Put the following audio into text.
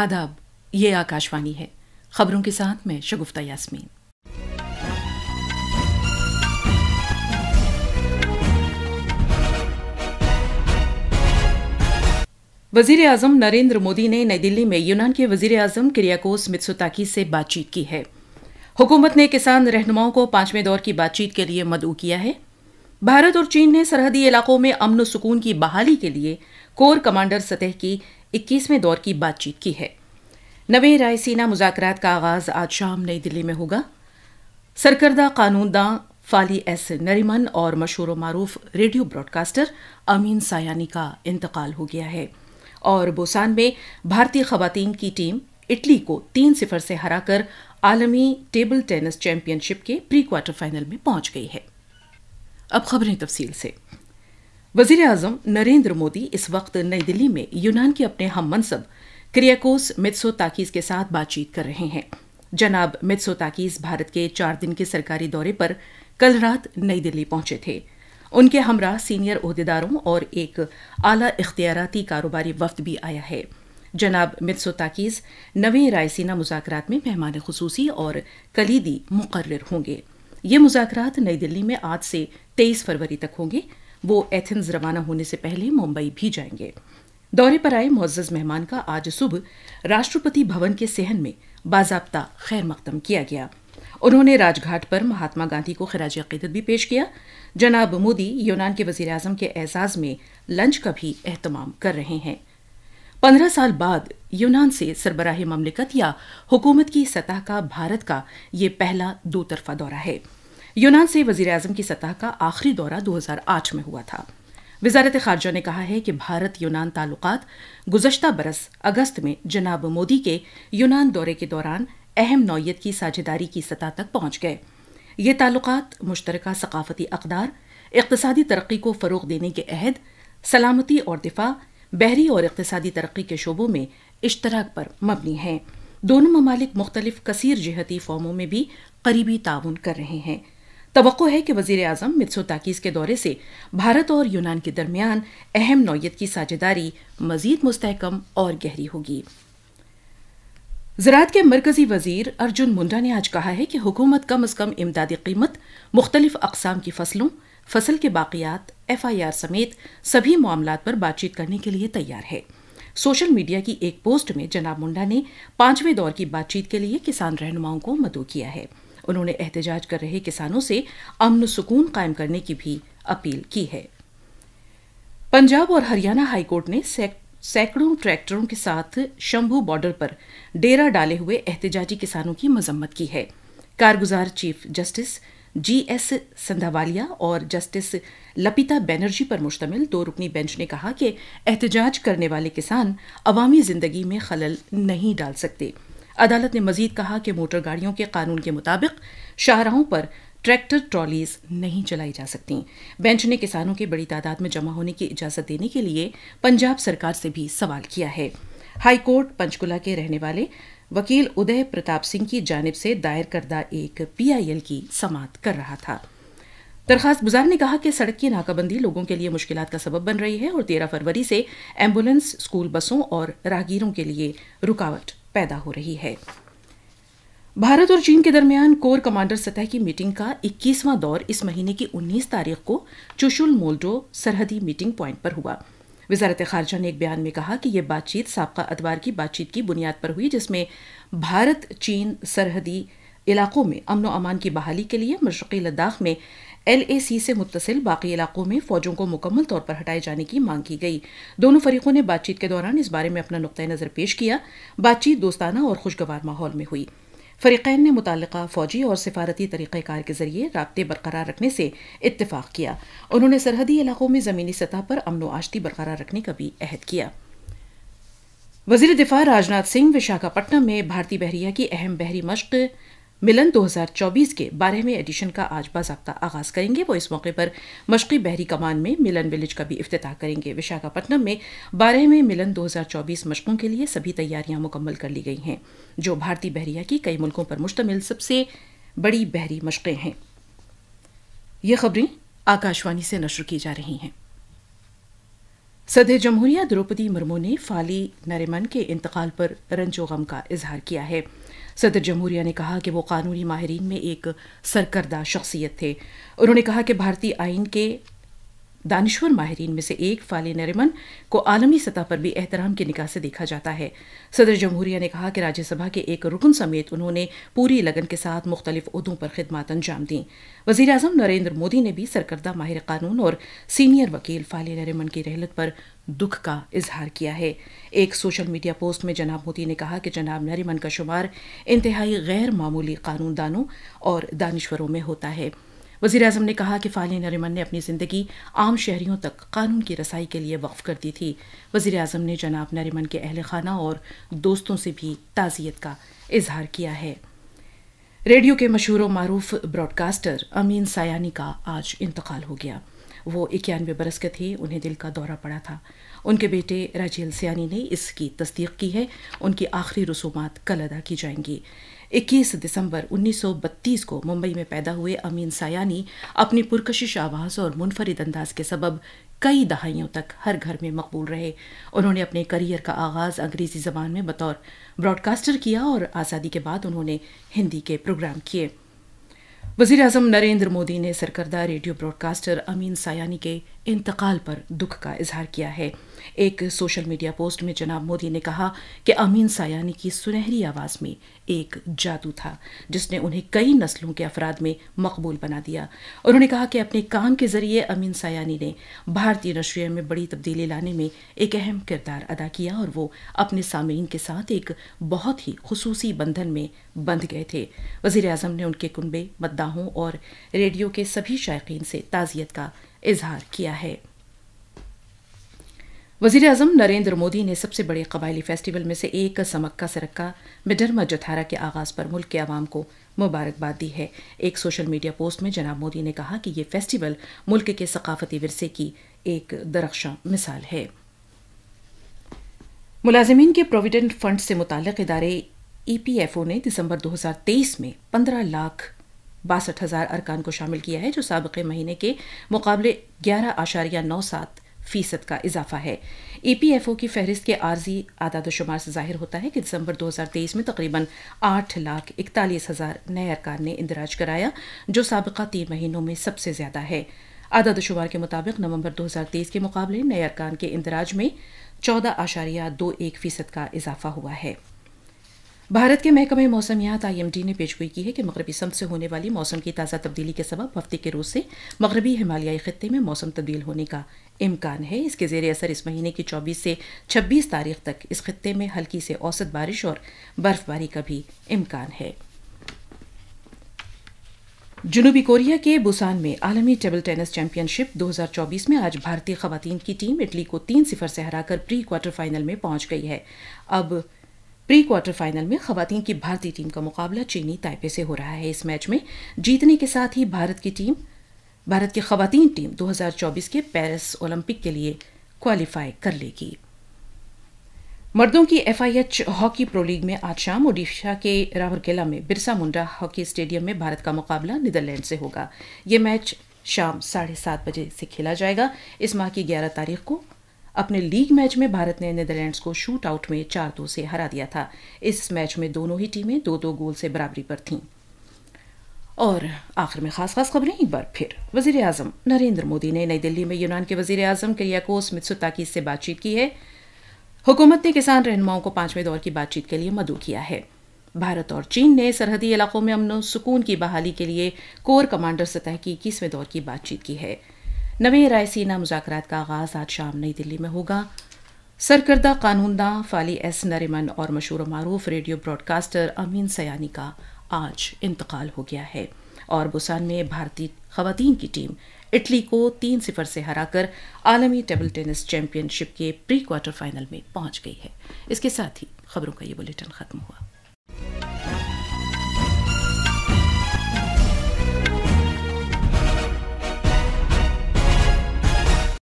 आदाब ये आकाशवाणी है खबरों के साथ मैं शगुफ्ता यास्मीन वजीर आजम नरेंद्र मोदी ने नई दिल्ली में यूनान के वजीर आजम क्रियाकोस मित्सुताकी से बातचीत की है हुकूमत ने किसान रहनुमाओं को पांचवें दौर की बातचीत के लिए मदऊ किया है भारत और चीन ने सरहदी इलाकों में अमन सुकून की बहाली के लिए कोर कमांडर सतह की इक्कीसवें दौर की बातचीत की है नवे रायसीना मुजाकर का आगाज आज शाम नई दिल्ली में होगा सरकर्दा कानूनदा फाली एस नरिमन और मशहूर मरूफ रेडियो ब्रॉडकास्टर अमीन सायानी का इंतकाल हो गया है और बोसान में भारतीय खवतान की टीम इटली को तीन सिफर से हराकर आलमी टेबल टेनिस चैंपियनशिप के प्री क्वार्टर फाइनल में पहुंच गई है अब खबरें तफसील से वजीर अजम नरेंद्र मोदी इस वक्त नई दिल्ली में यूनान के अपने हम मनसब क्रियाकोस मित्सो ताकीज के साथ बातचीत कर रहे हैं जनाब मित्सो ताकीज भारत के चार दिन के सरकारी दौरे पर कल रात नई दिल्ली पहुंचे थे उनके हमरा सीनियर अहदेदारों और एक आला इख्तियारती कारोबारी वफद भी आया है जनाब मित्सो ताकीज नवे रायसीना मुजाकरात में मेहमान खसूसी और कलीदी मुकर होंगे ये मुजाकरात नई दिल्ली में आज से तेईस फरवरी तक होंगे वो एथेंस रवाना होने से पहले मुंबई भी जाएंगे दौरे पर आए मोज्ज मेहमान का आज सुबह राष्ट्रपति भवन के सेहन में बाजाबता खैर मकदम किया गया उन्होंने राजघाट पर महात्मा गांधी को खराज अकीदत भी पेश किया जनाब मोदी यूनान के वजीर अजम के एजाज में लंच का भी अहतमाम कर रहे हैं पंद्रह साल बाद यूनान से सरबराह ममलिकत या हुकूमत की सतह का भारत का ये पहला दो तरफा दौरा है यूनान से वजीर अजम की सतह का आखिरी दौरा 2008 में हुआ था वजारत खारजा ने कहा है कि भारत यूनान ताल्लुक गुजशत बरस अगस्त में जनाब मोदी के यूनान दौरे के दौरान अहम नौीय की साझेदारी की सतह तक पहुंच गए ये ताल्लुक मुश्तरका सकाफती अकदार इकतदी तरक्की को फ़रोग देने के अहद सलामती और दिफा बहरी और इकतदी तरक्की के शोबों में इश्तराक पर मबनी हैं दोनों ममालिक मुख्तलिफ कसर जहती फॉर्मों में भी करीबी ताउन कर रहे हैं तो है कि वजीर अजम ताकिस के दौरे से भारत और यूनान के दरमियान अहम नौीयत की साझेदारी मजीद मुस्तकम और गहरी होगी ज़रात के मरकजी वजीर अर्जुन मुंडा ने आज कहा है कि हुकूमत कम अज़ कम इमदादी कीमत मुख्तलिफ अकसाम की फसलों फसल के बाकियात एफ आई आर समेत सभी मामला पर बातचीत करने के लिए तैयार है सोशल मीडिया की एक पोस्ट में जनाब मुंडा ने पांचवें दौर की बातचीत के लिए किसान रहनुमाओं को मदो किया है उन्होंने एहतजाज कर रहे किसानों से अमन सुकून कायम करने की भी अपील की है पंजाब और हरियाणा हाईकोर्ट ने सैकड़ों ट्रैक्टरों के साथ शंभू बॉर्डर पर डेरा डाले हुए एहतजाजी किसानों की मजम्मत की है कारगुजार chief justice G S Sandhawalia और जस्टिस लपिता बैनर्जी पर मुश्तमिल दो रुकनी बेंच ने कहा कि एहतजाज करने वाले किसान अवामी जिंदगी में खलल नहीं डाल सकते अदालत ने मजीद कहा कि मोटर गाड़ियों के कानून के मुताबिक शाहराहों पर ट्रैक्टर ट्रॉलीज नहीं चलाई जा सकती बेंच ने किसानों के बड़ी तादाद में जमा होने की इजाजत देने के लिए पंजाब सरकार से भी सवाल किया है हाईकोर्ट पंचकुला के रहने वाले वकील उदय प्रताप सिंह की जानब से दायर करदा एक पीआईएल की समाप्त कर रहा था दरखास्त गुजार ने कहा कि सड़क की नाकाबंदी लोगों के लिए मुश्किल का सबब बन रही है और तेरह फरवरी से एम्बुलेंस स्कूल बसों और राहगीरों के लिए रुकावट पैदा हो रही है भारत और चीन के दरमियान कोर कमांडर सतह की मीटिंग का 21वां दौर इस महीने की 19 तारीख को चुशुल मोल्डो सरहदी मीटिंग पॉइंट पर हुआ वजारत खारजा ने एक बयान में कहा कि यह बातचीत सबका अतवार की बातचीत की बुनियाद पर हुई जिसमें भारत चीन सरहदी इलाकों में अमन अमान की बहाली के लिए मशरक़ी लद्दाख में एल ए सी से मुतसिल बाकी इलाकों में फौजों को मुकम्मल तौर पर हटाए जाने की मांग की गई दोनों फरीकों ने बातचीत के दौरान इस बारे में अपना नुकतः नज़र पेश किया बातचीत दोस्ताना और खुशगवार माहौल में हुई फरीकैन ने मुतल फौजी और सफारती तरीक़ार के जरिए रबते बरकरार रखने से इतफाक़ किया उन्होंने सरहदी इलाकों में ज़मीनी सतह पर अमन आश्ती बरकरार रखने का भी अहद किया वजीर दिफा राजनाथ सिंह विशाखापट्टनम में भारतीय बहरिया की अहम बहरी मश्क मिलन 2024 के बारहवें एडिशन का आज बाबा आगाज करेंगे वो इस मौके पर मशक़ी बहरी कमान में मिलन विलेज का भी अफ्ताह करेंगे विशाखापट्टनम में बारहवें मिलन 2024 मशक़ों के लिए सभी तैयारियां मुकम्मल कर ली गई हैं जो भारतीय बहरिया की कई मुल्कों पर मुश्तमिल सबसे बड़ी बहरी मशक़ें हैं ये खबरें आकाशवाणी से नशर की जा रही हैं सदर जमहूरिया द्रौपदी मुर्मू ने फाली नरेमन के इंतकाल पर रंजो गम का इजहार किया है सदर जमहूरिया ने कहा कि वो कानूनी माहरीन में एक सरकर्दा शख्सियत थे उन्होंने कहा कि भारतीय आइन के दानश्वर माहरीन में से एक फाली नरिमन को आलमी सतह पर भी एहतराम की निगाह से देखा जाता है सदर जमहूरिया ने कहा कि राज्यसभा के एक रुकन समेत उन्होंने पूरी लगन के साथ मुख्तलिफ उदों पर खदमात अंजाम दी वजीर अजम नरेंद्र मोदी ने भी सरकर्दा माहिर कानून और सीनियर वकील फाली नरिमन की रहलत पर दुख का इजहार किया है एक सोशल मीडिया पोस्ट में जनाब मोदी ने कहा कि जनाब नरिमन का शुमार इंतहाई गैर मामूली कानूनदानों और दानश्वरों में होता है वजीर अजम ने कहा कि फाली नरिमन ने अपनी ज़िंदगी आम शहरीों तक कानून की रसाई के लिए वक्फ कर दी थी वजीर अजम ने जनाब नरिमन के अहल खाना और दोस्तों से भी ताज़ियत का इजहार किया है रेडियो के मशहूर मारूफ ब्रॉडकास्टर अमीन सयानी का आज इंतकाल हो गया वो इक्यानवे बरस के थे उन्हें दिल का दौरा पड़ा था उनके बेटे राजेल सियानी ने इसकी तस्दीक की है उनकी आखिरी रसूमात कल अदा की जाएंगी 21 दिसंबर 1932 को मुंबई में पैदा हुए अमीन सायानी अपनी पुरकशिश आवाज़ और मुनफरिद अंदाज के सबब कई दहाइयों तक हर घर में मकबूल रहे उन्होंने अपने करियर का आगाज़ अंग्रेज़ी ज़बान में बतौर ब्रॉडकास्टर किया और आज़ादी के बाद उन्होंने हिंदी के प्रोग्राम किए वजीर अजम नरेंद्र मोदी ने सरकर्दा रेडियो ब्रॉडकास्टर अमीन सयानी के इंतकाल पर दुख का इजहार किया है एक सोशल मीडिया पोस्ट में जनाब मोदी ने कहा कि अमीन सायानी की सुनहरी आवाज़ में एक जादू था जिसने उन्हें कई नस्लों के अफराद में मकबूल बना दिया उन्होंने कहा कि अपने काम के जरिए अमीन सायानी ने भारतीय नशरिया में बड़ी तब्दीली लाने में एक अहम किरदार अदा किया और वो अपने सामीन के साथ एक बहुत ही खसूसी बंधन में बंध गए थे वजीर अजम ने उनके कुनबे मद्दाहों और रेडियो के सभी शायक से ताज़ियत का इजहार किया है वजीर अजम नरेंद्र मोदी ने सबसे बड़े कबायली फेस्टिवल में से एक समक्का सरक्का मिडरमा जथारा के आगाज पर मुल्क के आवाम को मुबारकबाद दी है एक सोशल मीडिया पोस्ट में जनाब मोदी ने कहा कि ये फेस्टिवल मुल्क के सकाफती वरसे की एक दरक्षा मिसाल है मुलाजमीन के प्रोविडेंट फंड से मुतक इदारे ई पी एफ ओ ने दिसंबर 2023 में 15 लाख बासठ हजार अरकान को शामिल किया है जो सबक़ महीने के मुकाबले ग्यारह आशारिया नौ सात फीसद का इजाफा है ई पी एफ ओ की फहरिस्त के आर्जी आदाद शुमार से जाहिर होता है कि दिसंबर दो हजार तेईस में तकरीबन आठ लाख इकतालीस हजार नए अरकान ने इंदराज कराया जो सबका तीन महीनों में सबसे ज्यादा है आदाद शुमार के मुताबिक नवंबर 2023 के मुकाबले नए अरकान के इंदराज में चौदह आशारिया दो एक फीसद का इजाफा हुआ है भारत के महकमे मौसमियात आई एम डी ने पेशगोई की है कि मगरबी सम से होने वाली मौसम की ताज़ा तब्दीली के सबब हफ्ते के रोज़ से मगरबी हिमालयाई खत्े में मौसम तब्दील होने का इम्कान है इसके जेर असर इस महीने की चौबीस से छब्बीस तारीख तक इस खत्े में हल्की से औसत बारिश और बर्फबारी का भी इम्कान है जुनूबी कोरिया के बुसान में आलमी टेबल टेनिस चैंपियनशिप 2024 में आज भारतीय खातन की टीम इटली को तीन सिफर से हराकर प्री क्वार्टर फाइनल में पहुंच गई है अब प्री क्वार्टर फाइनल में खातन की भारतीय टीम का मुकाबला चीनी ताइपे से हो रहा है इस मैच में जीतने के साथ ही भारत की टीम भारत की खवतान टीम 2024 के पेरिस ओलंपिक के लिए क्वालिफाई कर लेगी मर्दों की एफआईएच हॉकी प्रो लीग में आज शाम ओडिशा के रावरकेला में बिरसा मुंडा हॉकी स्टेडियम में भारत का मुकाबला नीदरलैंड से होगा ये मैच शाम साढ़े सात बजे से खेला जाएगा इस माह की ग्यारह तारीख को अपने लीग मैच में भारत ने नीदरलैंड्स को शूट आउट में चार दो से हरा दिया था इस मैच में दोनों ही टीमें दो दो गोल से बराबरी पर थीं और आखिर में खास खास खबरें एक बार फिर वजीर अजम नरेंद्र मोदी ने नई दिल्ली में यूनान के वजीर अजम करियाकोस मित्सुताकी से बातचीत की है हुकूमत ने किसान रहनुमाओं को पांचवें दौर की बातचीत के लिए मदू किया है भारत और चीन ने सरहदी इलाकों में अमन सुकून की बहाली के लिए कोर कमांडर सतह की इक्कीसवें दौर की बातचीत की है नवे रायसीना मुजाकर का आगाज आज शाम नई दिल्ली में होगा सरकर्दा कानूनदा फाली एस नरिमन और मशहूर मरूफ रेडियो ब्रॉडकास्टर अमीन सयानी का आज इंतकाल हो गया है और बुसान में भारतीय खवतान की टीम इटली को तीन सिफर से हराकर आलमी टेबल टेनिस चैंपियनशिप के प्री क्वार्टर फाइनल में पहुंच गई है इसके साथ ही खबरों का ये बुलेटिन खत्म हुआ